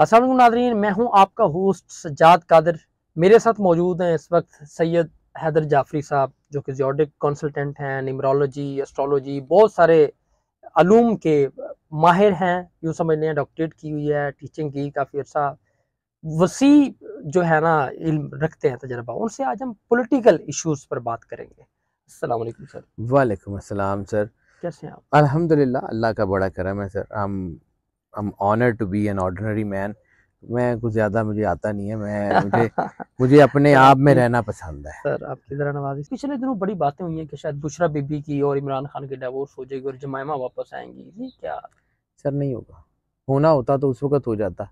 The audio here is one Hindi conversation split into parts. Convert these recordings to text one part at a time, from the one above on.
असल नादरीन मैं हूं आपका होस्ट सजाद कादर मेरे साथ मौजूद हैं इस वक्त सैयद हैदर जाफरी साहब जो कि जियोडिक कंसल्टेंट हैं निमरोलॉजी एस्ट्रोलॉजी बहुत सारे अलूम के माहिर हैं यूँ समझ लें डॉक्टरेट की हुई है टीचिंग की काफ़ी अर्सा वसी जो है ना इल्म रखते हैं तजर्बा उनसे आज हम पोलिटिकल इशूज़ पर बात करेंगे असलम सर वालेकुम सर कैसे हैं आप अल्हम्दुलिल्लाह अल्लाह का बड़ा करम है सर हम I am honour to be an ordinary man मैं कुछ ज़्यादा मुझे आता नहीं है मैं मुझे मुझे अपने आप में रहना पसंद है सर आपकी ज़रा नवाज पिछले दिनों बड़ी बातें हुई हैं कि शायद बुशरा बीबी की और इमरान खान की डिवोर्स हो जाएगी और जमायमा वापस आएंगी ये क्या सर नहीं होगा होना होता तो उस वक्त हो जाता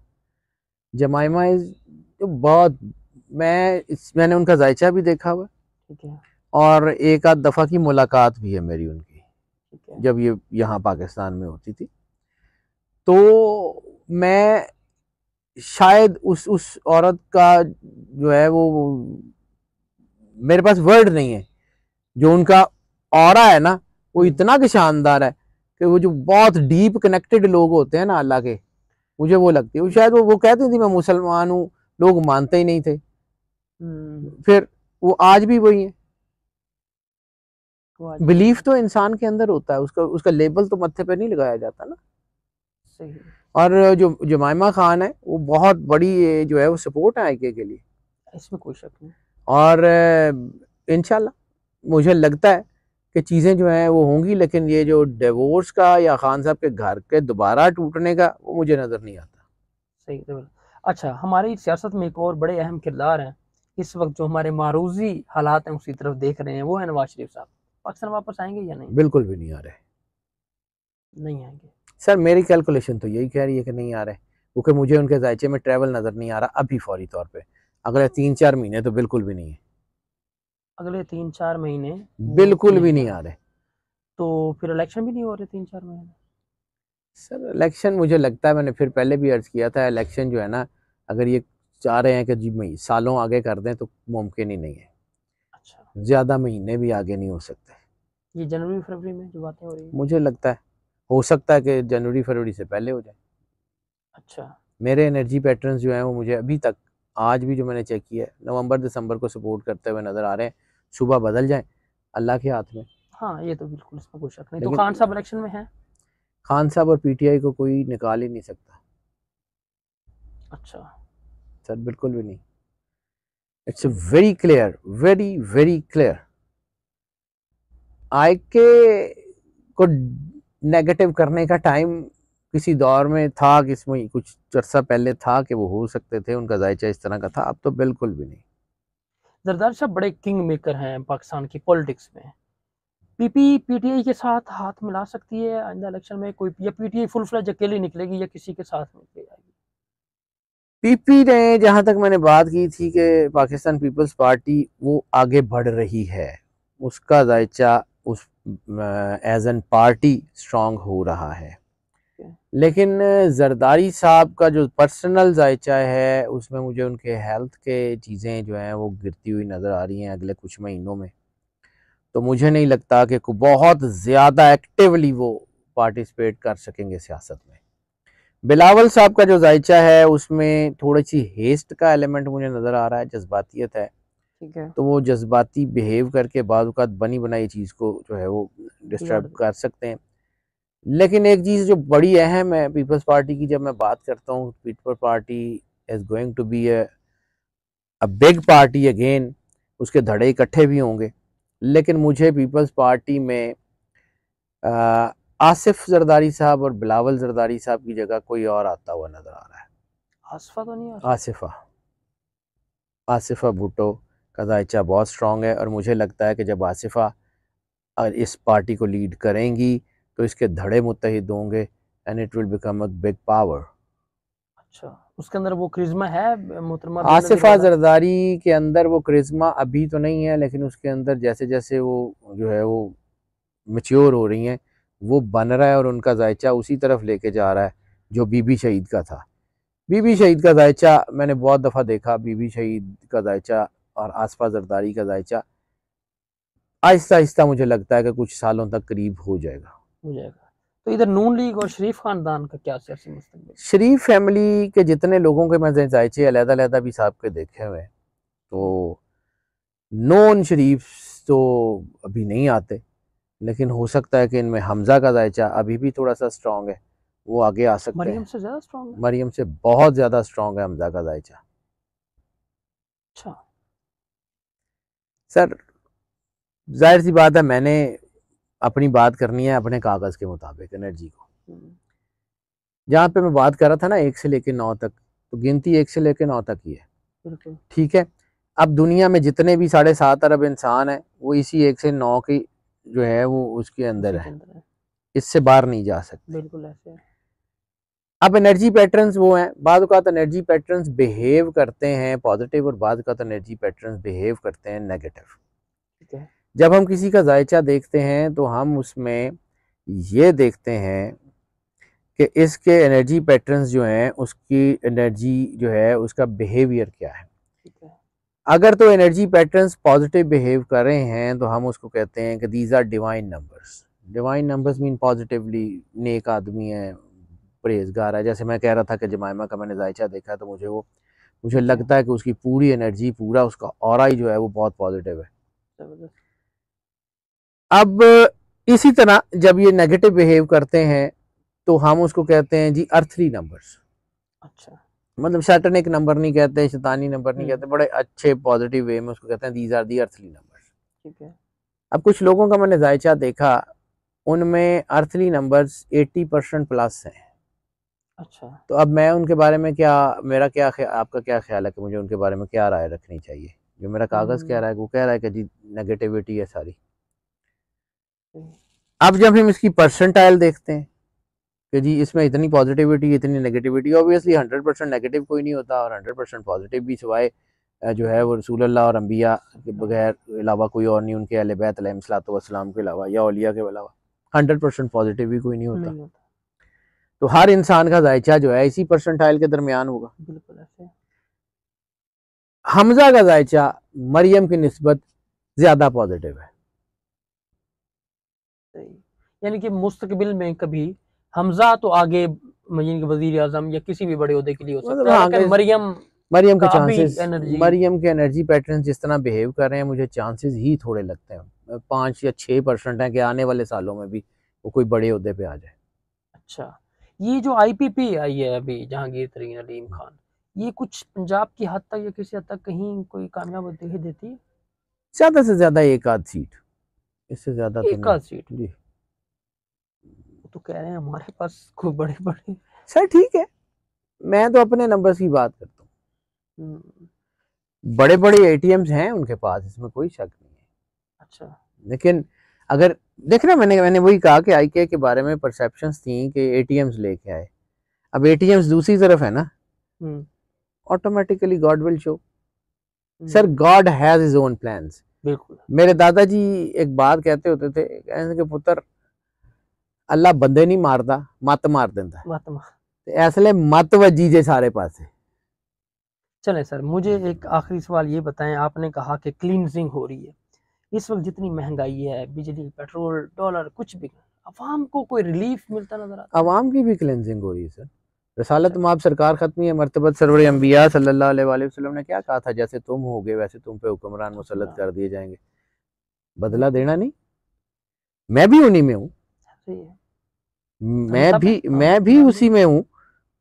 जमायमा इज तो बहुत मैं इस मैंने उनका जायचा भी देखा हुआ ठीक है और एक आध दफ़ा की मुलाकात भी है मेरी उनकी जब ये यहाँ पाकिस्तान में होती थी तो मैं शायद उस उस औरत का जो है वो मेरे पास वर्ड नहीं है जो उनका और है ना वो हम्म। इतना कि शानदार है कि वो जो बहुत डीप कनेक्टेड लोग होते हैं ना अल्लाह के मुझे वो लगती है शायद वो वो कहती थी मैं मुसलमान हूँ लोग मानते ही नहीं थे हम्म। फिर वो आज भी वही है बिलीफ तो इंसान के अंदर होता है उसका उसका लेबल तो मत्थे पर नहीं लगाया जाता ना और जो जमायमा खान है वो बहुत बड़ी जो है वो सपोर्ट है आईके के, लिए इसमें कोई शक नहीं और इन मुझे लगता है कि चीज़ें जो हैं वो होंगी लेकिन ये जो डिवोर्स का या खान साहब के घर के दोबारा टूटने का वो मुझे नज़र नहीं आता सही तो अच्छा हमारी सियासत में एक और बड़े अहम किरदार हैं इस वक्त जो हमारे मारूजी हालात हैं उसी तरफ देख रहे हैं वो है नवाज शरीफ साहब पाकिस्तान वापस आएंगे या नहीं बिल्कुल भी नहीं आ रहे नहीं आएंगे सर मेरी कैलकुलेशन तो यही कह रही है कि नहीं आ रहे क्योंकि मुझे उनके जायचे में ट्रैवल नज़र नहीं आ रहा अभी फौरी तौर पर अगले तीन चार महीने तो बिल्कुल भी नहीं है अगले तीन चार महीने बिल्कुल भी नहीं आ रहे तो फिर इलेक्शन भी नहीं हो रहे तीन चार महीने सर इलेक्शन मुझे लगता है मैंने फिर पहले भी अर्ज किया था इलेक्शन जो है ना अगर ये चाह रहे हैं कि जी मई सालों आगे कर दें तो मुमकिन ही नहीं है अच्छा ज़्यादा महीने भी आगे नहीं हो सकते ये जनवरी फरवरी में जो बातें हो रही है मुझे लगता है हो सकता है कि जनवरी फरवरी से पहले हो जाए अच्छा मेरे एनर्जी पैटर्न जो हैं वो मुझे अभी तक आज भी जो मैंने चेक किया है नवंबर दिसंबर को सपोर्ट करते हुए नज़र आ रहे हैं सुबह बदल जाए अल्लाह के हाथ में हाँ ये तो बिल्कुल इसमें कोई शक नहीं तो खान साहब इलेक्शन में है खान साहब और पीटीआई को कोई निकाल ही नहीं सकता अच्छा सर बिल्कुल भी नहीं it's very clear very very clear I K को नेगेटिव करने का टाइम किसी दौर में था कि इसमें कुछ चर्चा पहले था कि वो हो सकते थे उनका जायचा इस तरह का था अब तो बिल्कुल भी नहीं जरदार साहब बड़े किंग मेकर हैं पाकिस्तान की पॉलिटिक्स में पीपी पीटीआई e, के साथ हाथ मिला सकती है आइंदा इलेक्शन में कोई या पीटीआई फुल फ्लैज अकेली निकलेगी या किसी के साथ निकलेगी पीपी ने जहाँ तक मैंने बात की थी कि पाकिस्तान पीपल्स पार्टी वो आगे बढ़ रही है उसका जायचा उस एज एन पार्टी स्ट्रांग हो रहा है लेकिन uh, जरदारी साहब का जो पर्सनल जायचा है उसमें मुझे उनके हेल्थ के चीज़ें जो हैं वो गिरती हुई नज़र आ रही हैं अगले कुछ महीनों में तो मुझे नहीं लगता कि बहुत ज़्यादा एक्टिवली वो पार्टिसिपेट कर सकेंगे सियासत में बिलावल साहब का जो जायचा है उसमें थोड़ी सी हेस्ट का एलिमेंट मुझे नज़र आ रहा है जज्बातीत है तो वो जज्बाती बिहेव करके बाद बनी बनाई चीज़ को जो है वो डिस्टर्ब कर सकते हैं लेकिन एक चीज़ जो बड़ी अहम है पीपल्स पार्टी की जब मैं बात करता हूँ Peoples Party is going to be a big party again उसके धड़े इकट्ठे भी होंगे लेकिन मुझे पीपल्स पार्टी में आसिफ जरदारी साहब और बिलावल जरदारी साहब की जगह कोई और आता हुआ नज़र आ रहा है आसिफा तो नहीं आसिफा आसिफा भुटो का जायचा बहुत स्ट्रॉन्ग है और मुझे लगता है कि जब आसिफ़ा इस पार्टी को लीड करेंगी तो इसके धड़े मुतहद होंगे and it will become a big power अच्छा उसके अंदर वो क्रिज्मा है आसिफा जरदारी के अंदर वो क्रिज्मा अभी तो नहीं है लेकिन उसके अंदर जैसे जैसे वो जो है वो मच्योर हो रही हैं वो बन रहा है और उनका जायचा उसी तरफ लेके जा रहा है जो बीबी शहीद का था बीबी शहीद का जायचा मैंने बहुत दफ़ा देखा बीबी शहीद का जायचा और आसपा जरदारी का जायचा आहिस्ता आहिस्ता मुझे लगता है कि कुछ सालों तक करीब हो जाएगा हो जाएगा तो इधर नून लीग और शरीफ खानदान का क्या सियासी शरीफ फैमिली के जितने लोगों के मैं जायचे अलहदा भी साहब के देखे हुए हैं तो नॉन शरीफ तो अभी नहीं आते लेकिन हो सकता है कि इनमें हमजा का जायचा अभी भी थोड़ा सा स्ट्रॉन्ग है वो आगे आ सकते मरियम से ज़्यादा स्ट्रॉन्ग मरियम से बहुत ज़्यादा स्ट्रॉन्ग है हमजा का जायचा अच्छा सर जाहिर सी बात है मैंने अपनी बात करनी है अपने कागज़ के मुताबिक एनर्जी को हम्म। जहाँ पे मैं बात कर रहा था ना एक से लेके नौ तक तो गिनती एक से लेके नौ तक ही है ठीक है अब दुनिया में जितने भी साढ़े सात अरब इंसान है वो इसी एक से नौ की जो है वो उसके अंदर है इससे बाहर नहीं जा सकते बिल्कुल ऐसे अब एनर्जी पैटर्न्स वो हैं बाद अवत एनर्जी पैटर्न्स बिहेव करते हैं पॉजिटिव और बाद अवत एनर्जी पैटर्न्स बिहेव करते हैं नेगेटिव है। जब हम किसी का जायचा देखते हैं तो हम उसमें ये देखते हैं कि इसके एनर्जी पैटर्न्स जो हैं उसकी एनर्जी जो है उसका बिहेवियर क्या है अगर तो एनर्जी पैटर्न्स पॉजिटिव बिहेव कर रहे हैं तो हम उसको कहते हैं कि these are divine numbers divine numbers mean positively नेक आदमी है परहेजगार है जैसे मैं कह रहा था कि जमायमा का मैंने जायचा देखा तो मुझे वो मुझे लगता है कि उसकी पूरी एनर्जी पूरा उसका और ही जो है वो बहुत पॉजिटिव है अब इसी तरह जब ये नेगेटिव बिहेव करते हैं तो हम उसको कहते हैं जी अर्थली नंबर्स अच्छा मतलब एक नंबर नहीं कहते शैतानी नंबर नहीं हम्म। कहते बड़े अच्छे पॉजिटिव वे में उसको कहते हैं these are the earthly number ठीक है अब कुछ लोगों का मैंने जायचा देखा उनमें अर्थली नंबर्स 80 परसेंट प्लस हैं अच्छा तो अब मैं उनके बारे में क्या मेरा क्या आपका क्या ख्याल है कि मुझे उनके बारे में क्या राय रखनी चाहिए जो मेरा कागज़ हम्म। कह रहा है वो कह रहा है कि जी नेगेटिविटी है सारी हम्म। अब जब हम इसकी परसेंटाइल देखते हैं कि जी इसमें इतनी पॉजिटिविटी इतनी negativity obviously hundred percent negative कोई नहीं होता और हंड्रेड परसेंट पॉजिटिव भी सिवाय जो है वो रसूल अल्लाह और अम्बिया के बगैर अलावा कोई और नहीं उनके सलात वसलाम के अलावा या अलिया के अलावा हंड्रेड परसेंट पॉजिटिव भी कोई नहीं होता तो हर इंसान का जायचा जो है इसी परसेंटाइल के दरमियान होगा बिल्कुल हमजा का जायचा मरियम की नस्बत ज्यादा पॉजिटिव है यानी कि मुस्तकबिल में कभी हमजा तो आगे वजीर आजम या किसी भी बड़े उहदे के लिए हो सकता है मतलब हाँ, लेकिन मरियम मरियम के चांसेस मरियम के एनर्जी पैटर्न जिस तरह बिहेव कर रहे हैं मुझे चांसेस ही थोड़े लगते हैं पाँच या छः परसेंट हैं कि आने वाले सालों में भी वो कोई बड़े उहदे पे आ जाए अच्छा ये जो आईपीपी आई है अभी जहांगीर तरीन अलीम खान ये कुछ पंजाब की हद तक या किसी हद तक कहीं कोई कामयाब दिखाई देती है ज्यादा से ज्यादा एक आध सीट इससे ज्यादा तो एक आध सीट जी तो कह रहे हैं हमारे पास कोई बड़े बड़े सर ठीक है मैं तो अपने नंबर्स की बात करता हूँ बड़े बड़े एटीएम्स हैं उनके पास इसमें कोई शक नहीं है अच्छा लेकिन अगर देख रहे मैंने मैंने वही कहा कि आई के बारे में परसेप्शंस थी कि ए लेके आए अब ए दूसरी तरफ है ना automatically God will show sir God has his own plan बिल्कुल मेरे दादाजी एक बात कहते होते थे कहते कि पुत्र अल्लाह बंदे नहीं मारता मत मार देता मत मार इसलिए तो मत वजीजे सारे पास चले सर मुझे एक आखिरी सवाल ये बताएं आपने कहा कि क्लीनजिंग हो रही है इस वक्त जितनी महंगाई है बिजली पेट्रोल डॉलर कुछ भी अवाम को कोई रिलीफ मिलता नजर आता अवाम की भी क्लेंजिंग हो रही है सर रसालत अच्छा। माप सरकार खत्म है मरतबत सरवर अम्बिया सल्लाम ने क्या कहा था जैसे तुम हो गए वैसे तुम पे हुक्मरान मुसलत हाँ। कर दिए जाएंगे बदला देना नहीं मैं भी उन्हीं में हूँ मैं भी मैं हाँ, भी उसी में हूँ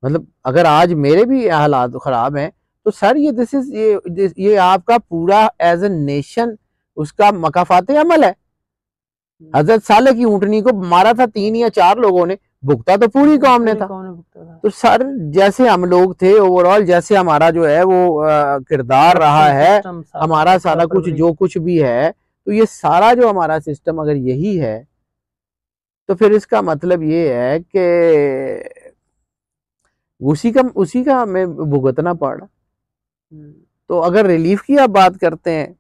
मतलब अगर आज मेरे भी हालात खराब हैं तो सर ये दिस इज ये ये आपका पूरा एज ए नेशन उसका मकाफात अमल है हम्म। हजरत साले की ऊँटनी को मारा था तीन या चार लोगों ने भुगता तो पूरी कौम ने था।, था तो सर जैसे हम लोग थे ओवरऑल जैसे हमारा जो है वो किरदार रहा है हमारा सारा कुछ जो कुछ भी है तो ये सारा जो हमारा सिस्टम अगर यही है तो फिर इसका मतलब ये है कि उसी का उसी का हमें भुगतना पड़ा हम्म। तो अगर रिलीफ की आप बात करते हैं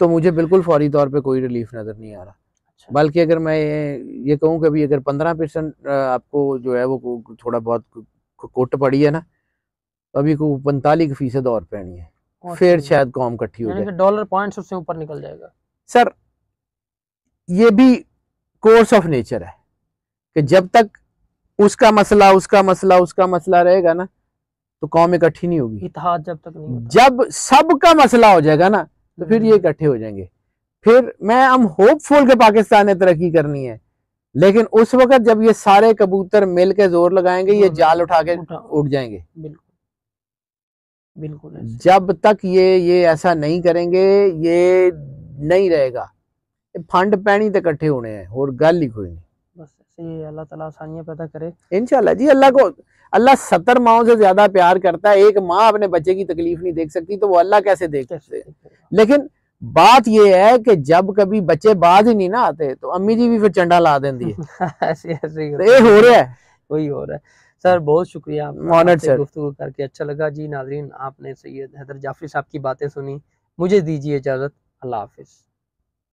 तो मुझे बिल्कुल फौरी तौर पे कोई रिलीफ नज़र नहीं आ रहा अच्छा। बल्कि अगर मैं ये कहूँ कि अभी अगर पंद्रह परसेंट आपको जो है वो थोड़ा बहुत कुट पड़ी है ना तो अभी को पैंतालीस फीसद और पैनी है अच्छा। फिर शायद कौम कट्ठी हो जाए डॉलर पॉइंट उससे ऊपर निकल जाएगा सर ये भी कोर्स ऑफ नेचर है कि जब तक उसका मसला उसका मसला उसका मसला रहेगा ना तो कौम इकट्ठी नहीं होगी जब तक नहीं जब सबका मसला हो जाएगा ना तो फिर ये हम्म। इकट्ठे हो जाएंगे फिर मैं हम होपफुल के पाकिस्तान ने तरक्की करनी है लेकिन उस वक्त जब ये सारे कबूतर मिल के जोर लगाएंगे ये हम्म। जाल उठा के उठ जाएंगे बिल्कुल जब तक ये ये ऐसा नहीं करेंगे ये नहीं रहेगा फंड पैनी तो इकट्ठे होने हैं और गल ही कोई नहीं से अल्लाह तला आसानियाँ पैदा करे इनशाला जी अल्लाह को अल्लाह सत्तर माओ से ज्यादा प्यार करता है एक माँ अपने बच्चे की तकलीफ नहीं देख सकती तो वो अल्लाह कैसे देख सकते लेकिन बात यह है कि जब कभी बच्चे बाद ही नहीं ना आते तो अम्मी जी भी फिर चंडा ला दें है ऐसे ऐसे तो हो रहा है वही हो रहा है सर बहुत शुक्रिया मॉनर सर गुफ्तु करके अच्छा लगा जी नाजरीन आपने सैयद हैदर जाफरी साहब की बातें सुनी मुझे दीजिए इजाज़त अल्लाह हाफिज़